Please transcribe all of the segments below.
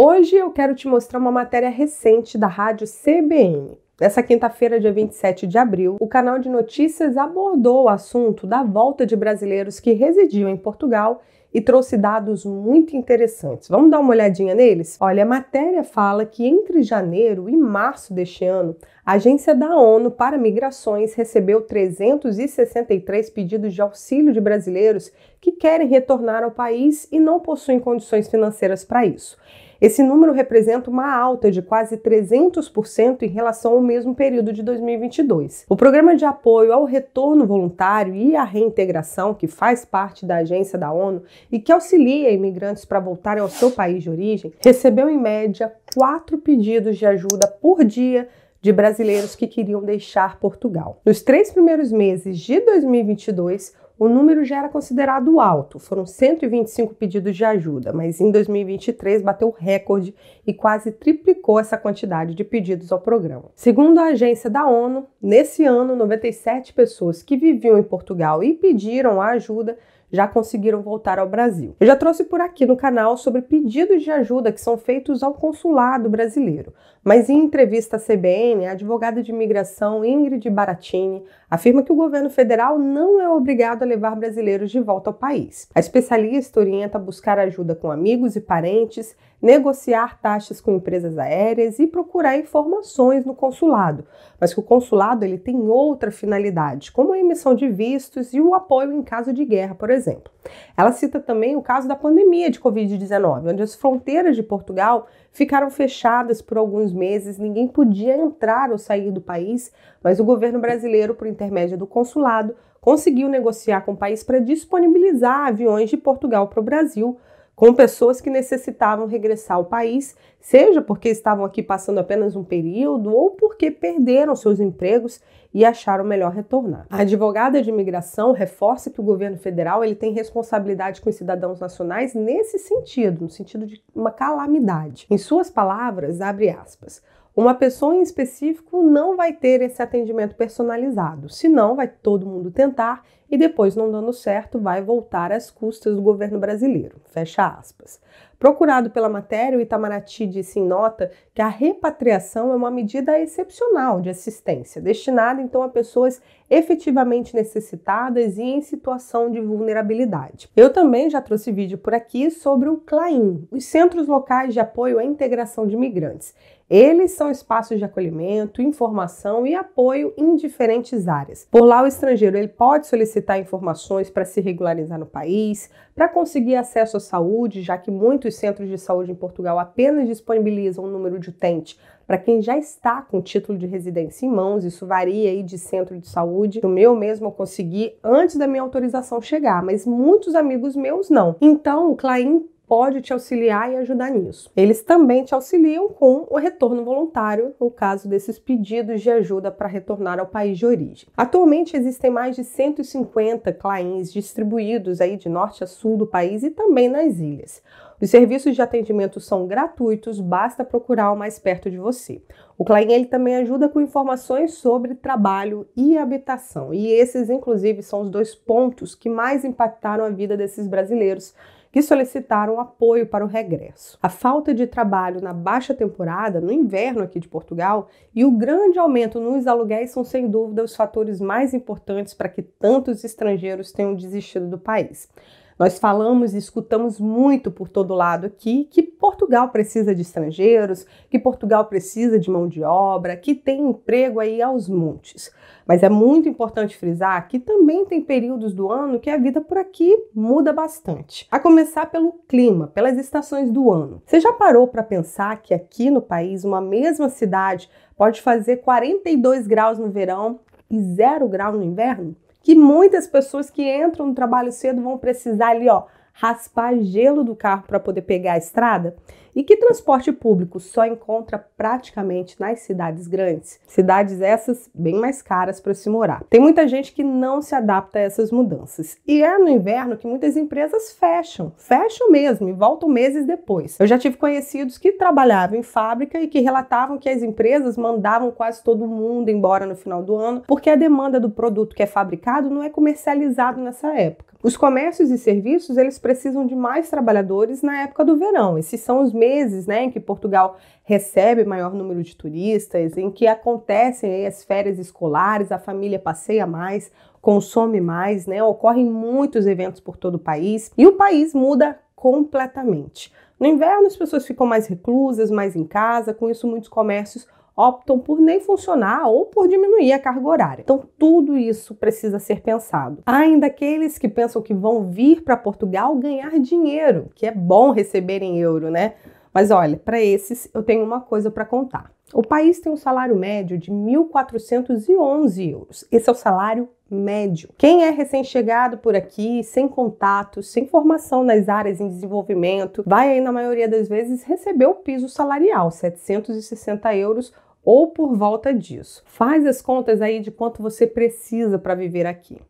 Hoje eu quero te mostrar uma matéria recente da rádio CBN. Nessa quinta-feira, dia 27 de abril, o canal de notícias abordou o assunto da volta de brasileiros que residiam em Portugal e trouxe dados muito interessantes. Vamos dar uma olhadinha neles? Olha, a matéria fala que entre janeiro e março deste ano, a agência da ONU para Migrações recebeu 363 pedidos de auxílio de brasileiros que querem retornar ao país e não possuem condições financeiras para isso. Esse número representa uma alta de quase 300% em relação ao mesmo período de 2022. O programa de apoio ao retorno voluntário e à reintegração, que faz parte da agência da ONU e que auxilia imigrantes para voltarem ao seu país de origem, recebeu em média quatro pedidos de ajuda por dia de brasileiros que queriam deixar Portugal. Nos três primeiros meses de 2022, o número já era considerado alto, foram 125 pedidos de ajuda, mas em 2023 bateu recorde e quase triplicou essa quantidade de pedidos ao programa. Segundo a agência da ONU, nesse ano, 97 pessoas que viviam em Portugal e pediram a ajuda já conseguiram voltar ao Brasil. Eu já trouxe por aqui no canal sobre pedidos de ajuda que são feitos ao consulado brasileiro, mas em entrevista à CBN, a advogada de imigração Ingrid Baratini afirma que o governo federal não é obrigado a levar brasileiros de volta ao país. A especialista orienta a buscar ajuda com amigos e parentes, negociar taxas com empresas aéreas e procurar informações no consulado, mas que o consulado ele tem outra finalidade, como a emissão de vistos e o apoio em caso de guerra, por exemplo. Ela cita também o caso da pandemia de Covid-19, onde as fronteiras de Portugal ficaram fechadas por alguns meses, ninguém podia entrar ou sair do país, mas o governo brasileiro, por intermédio do consulado, conseguiu negociar com o país para disponibilizar aviões de Portugal para o Brasil com pessoas que necessitavam regressar ao país, seja porque estavam aqui passando apenas um período ou porque perderam seus empregos e acharam melhor retornar. A advogada de imigração reforça que o governo federal ele tem responsabilidade com os cidadãos nacionais nesse sentido, no sentido de uma calamidade. Em suas palavras, abre aspas, uma pessoa em específico não vai ter esse atendimento personalizado, senão vai todo mundo tentar e depois, não dando certo, vai voltar às custas do governo brasileiro. Fecha aspas. Procurado pela matéria, o Itamaraty disse em nota que a repatriação é uma medida excepcional de assistência, destinada então a pessoas efetivamente necessitadas e em situação de vulnerabilidade. Eu também já trouxe vídeo por aqui sobre o CLAIM, os Centros Locais de Apoio à Integração de Migrantes. Eles são espaços de acolhimento, informação e apoio em diferentes áreas. Por lá, o estrangeiro ele pode solicitar solicitar informações para se regularizar no país, para conseguir acesso à saúde, já que muitos centros de saúde em Portugal apenas disponibilizam um número de utente para quem já está com título de residência em mãos, isso varia aí de centro de saúde. O meu mesmo eu consegui antes da minha autorização chegar, mas muitos amigos meus não. Então, o Claim pode te auxiliar e ajudar nisso. Eles também te auxiliam com o retorno voluntário, no caso desses pedidos de ajuda para retornar ao país de origem. Atualmente existem mais de 150 CLAINs distribuídos aí de norte a sul do país e também nas ilhas. Os serviços de atendimento são gratuitos, basta procurar o mais perto de você. O Klein ele também ajuda com informações sobre trabalho e habitação, e esses inclusive são os dois pontos que mais impactaram a vida desses brasileiros que solicitaram apoio para o regresso. A falta de trabalho na baixa temporada, no inverno aqui de Portugal, e o grande aumento nos aluguéis são sem dúvida os fatores mais importantes para que tantos estrangeiros tenham desistido do país. Nós falamos e escutamos muito por todo lado aqui que Portugal precisa de estrangeiros, que Portugal precisa de mão de obra, que tem emprego aí aos montes. Mas é muito importante frisar que também tem períodos do ano que a vida por aqui muda bastante. A começar pelo clima, pelas estações do ano. Você já parou para pensar que aqui no país uma mesma cidade pode fazer 42 graus no verão e zero grau no inverno? que muitas pessoas que entram no trabalho cedo vão precisar ali, ó, raspar gelo do carro para poder pegar a estrada? E que transporte público só encontra praticamente nas cidades grandes? Cidades essas bem mais caras para se morar. Tem muita gente que não se adapta a essas mudanças. E é no inverno que muitas empresas fecham, fecham mesmo e voltam meses depois. Eu já tive conhecidos que trabalhavam em fábrica e que relatavam que as empresas mandavam quase todo mundo embora no final do ano porque a demanda do produto que é fabricado não é comercializado nessa época. Os comércios e serviços, eles precisam de mais trabalhadores na época do verão. Esses são os meses, né, em que Portugal recebe maior número de turistas, em que acontecem as férias escolares, a família passeia mais, consome mais, né? Ocorrem muitos eventos por todo o país e o país muda completamente. No inverno, as pessoas ficam mais reclusas, mais em casa, com isso muitos comércios optam por nem funcionar ou por diminuir a carga horária. Então, tudo isso precisa ser pensado. Há ainda aqueles que pensam que vão vir para Portugal ganhar dinheiro, que é bom receber em euro, né? Mas olha, para esses eu tenho uma coisa para contar. O país tem um salário médio de 1.411 euros. Esse é o salário médio. Quem é recém-chegado por aqui, sem contato, sem formação nas áreas em desenvolvimento, vai aí na maioria das vezes receber o piso salarial, 760 euros ou por volta disso. Faz as contas aí de quanto você precisa para viver aqui.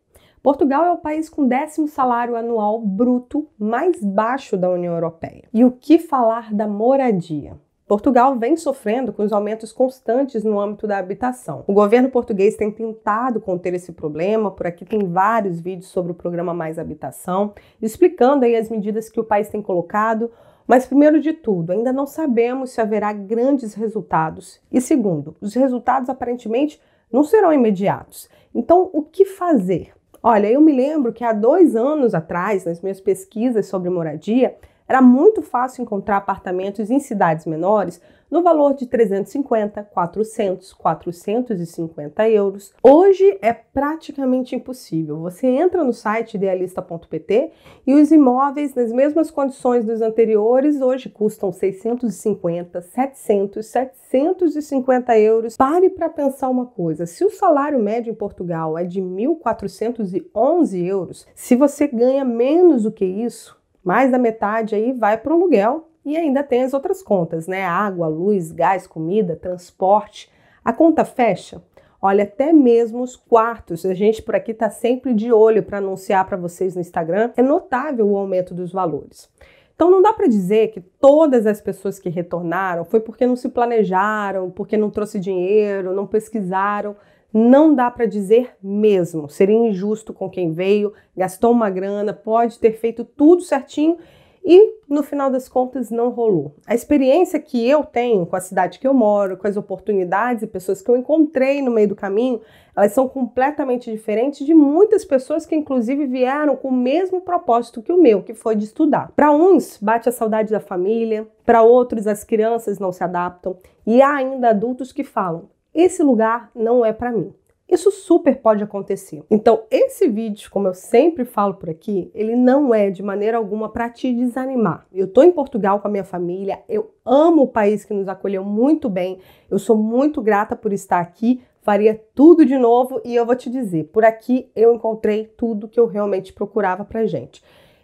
Portugal é o país com décimo salário anual bruto mais baixo da União Europeia. E o que falar da moradia? Portugal vem sofrendo com os aumentos constantes no âmbito da habitação. O governo português tem tentado conter esse problema, por aqui tem vários vídeos sobre o programa Mais Habitação, explicando aí as medidas que o país tem colocado, mas, primeiro de tudo, ainda não sabemos se haverá grandes resultados. E, segundo, os resultados aparentemente não serão imediatos. Então, o que fazer? Olha, eu me lembro que há dois anos atrás, nas minhas pesquisas sobre moradia, era muito fácil encontrar apartamentos em cidades menores no valor de 350, 400, 450 euros. Hoje é praticamente impossível. Você entra no site idealista.pt e os imóveis nas mesmas condições dos anteriores hoje custam 650, 700, 750 euros. Pare para pensar uma coisa: se o salário médio em Portugal é de 1.411 euros, se você ganha menos do que isso, mais da metade aí vai para o aluguel e ainda tem as outras contas, né? Água, luz, gás, comida, transporte. A conta fecha? Olha, até mesmo os quartos, a gente por aqui está sempre de olho para anunciar para vocês no Instagram, é notável o aumento dos valores. Então não dá para dizer que todas as pessoas que retornaram foi porque não se planejaram, porque não trouxe dinheiro, não pesquisaram. Não dá para dizer mesmo. Seria injusto com quem veio, gastou uma grana, pode ter feito tudo certinho e no final das contas não rolou. A experiência que eu tenho com a cidade que eu moro, com as oportunidades e pessoas que eu encontrei no meio do caminho, elas são completamente diferentes de muitas pessoas que inclusive vieram com o mesmo propósito que o meu, que foi de estudar. Para uns bate a saudade da família, para outros as crianças não se adaptam e há ainda adultos que falam: esse lugar não é para mim. Isso super pode acontecer. Então, esse vídeo, como eu sempre falo por aqui, ele não é de maneira alguma para te desanimar. Eu tô em Portugal com a minha família, eu amo o país que nos acolheu muito bem. Eu sou muito grata por estar aqui, faria tudo de novo e eu vou te dizer, por aqui eu encontrei tudo que eu realmente procurava pra gente.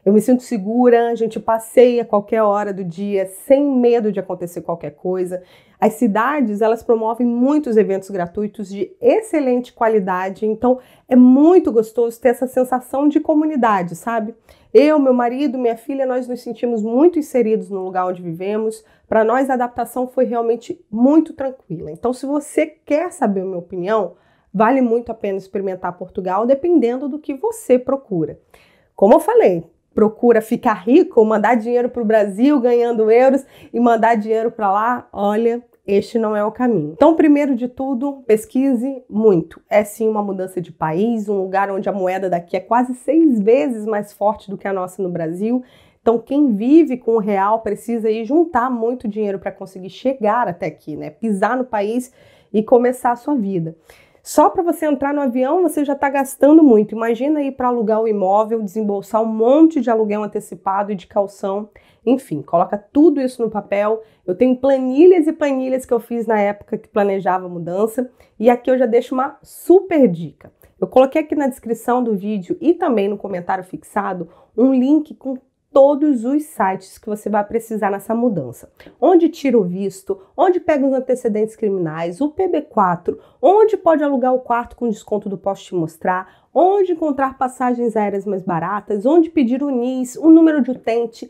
Eu me sinto segura, a gente passeia a qualquer hora do dia sem medo de acontecer qualquer coisa. As cidades, elas promovem muitos eventos gratuitos de excelente qualidade, então é muito gostoso ter essa sensação de comunidade, sabe? Eu, meu marido, minha filha, nós nos sentimos muito inseridos no lugar onde vivemos. Para nós a adaptação foi realmente muito tranquila. Então, se você quer saber a minha opinião, vale muito a pena experimentar Portugal, dependendo do que você procura. Como eu falei, procura ficar rico, mandar dinheiro para o Brasil ganhando euros e mandar dinheiro para lá, olha, este não é o caminho. Então, primeiro de tudo, pesquise muito. É sim uma mudança de país, um lugar onde a moeda daqui é quase seis vezes mais forte do que a nossa no Brasil. Então, quem vive com o real precisa ir juntar muito dinheiro para conseguir chegar até aqui, né? Pisar no país e começar a sua vida. Só para você entrar no avião você já está gastando muito. Imagina ir para alugar o imóvel, desembolsar um monte de aluguel antecipado e de calção. Enfim, coloca tudo isso no papel. Eu tenho planilhas e planilhas que eu fiz na época que planejava a mudança. E aqui eu já deixo uma super dica. Eu coloquei aqui na descrição do vídeo e também no comentário fixado um link com todos os sites que você vai precisar nessa mudança. Onde tira o visto, onde pega os antecedentes criminais, o PB4, onde pode alugar o quarto com desconto do Posso Te Mostrar, onde encontrar passagens aéreas mais baratas, onde pedir o NIS, o número de utente,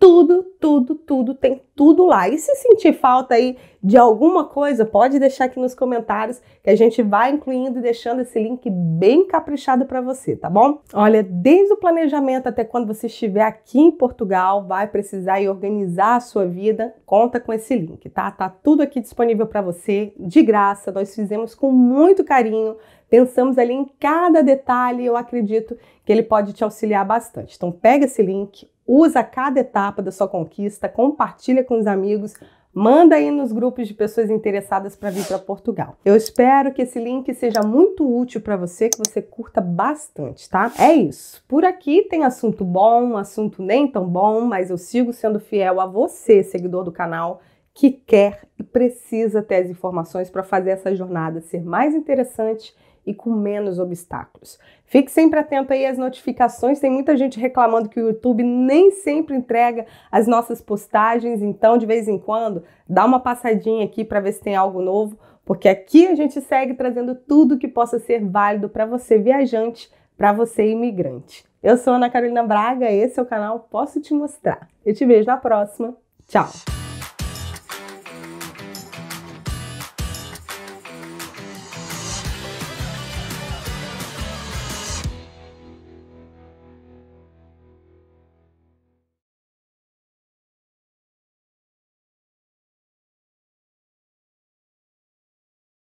tudo, tudo, tudo, tem tudo lá. E se sentir falta aí de alguma coisa, pode deixar aqui nos comentários que a gente vai incluindo e deixando esse link bem caprichado para você, tá bom? Olha, desde o planejamento até quando você estiver aqui em Portugal, vai precisar e organizar a sua vida, conta com esse link, tá? Tá tudo aqui disponível para você de graça. Nós fizemos com muito carinho, pensamos ali em cada detalhe, eu acredito que ele pode te auxiliar bastante. Então pega esse link, usa cada etapa da sua conquista, compartilha com os amigos, manda aí nos grupos de pessoas interessadas para vir para Portugal. Eu espero que esse link seja muito útil para você, que você curta bastante, tá? É isso. Por aqui tem assunto bom, assunto nem tão bom, mas eu sigo sendo fiel a você, seguidor do canal, que quer e precisa ter as informações para fazer essa jornada ser mais interessante e com menos obstáculos. Fique sempre atento aí às notificações, tem muita gente reclamando que o YouTube nem sempre entrega as nossas postagens, então de vez em quando dá uma passadinha aqui para ver se tem algo novo, porque aqui a gente segue trazendo tudo que possa ser válido para você viajante, para você imigrante. Eu sou Ana Carolina Braga, esse é o canal Posso Te Mostrar. Eu te vejo na próxima. Tchau!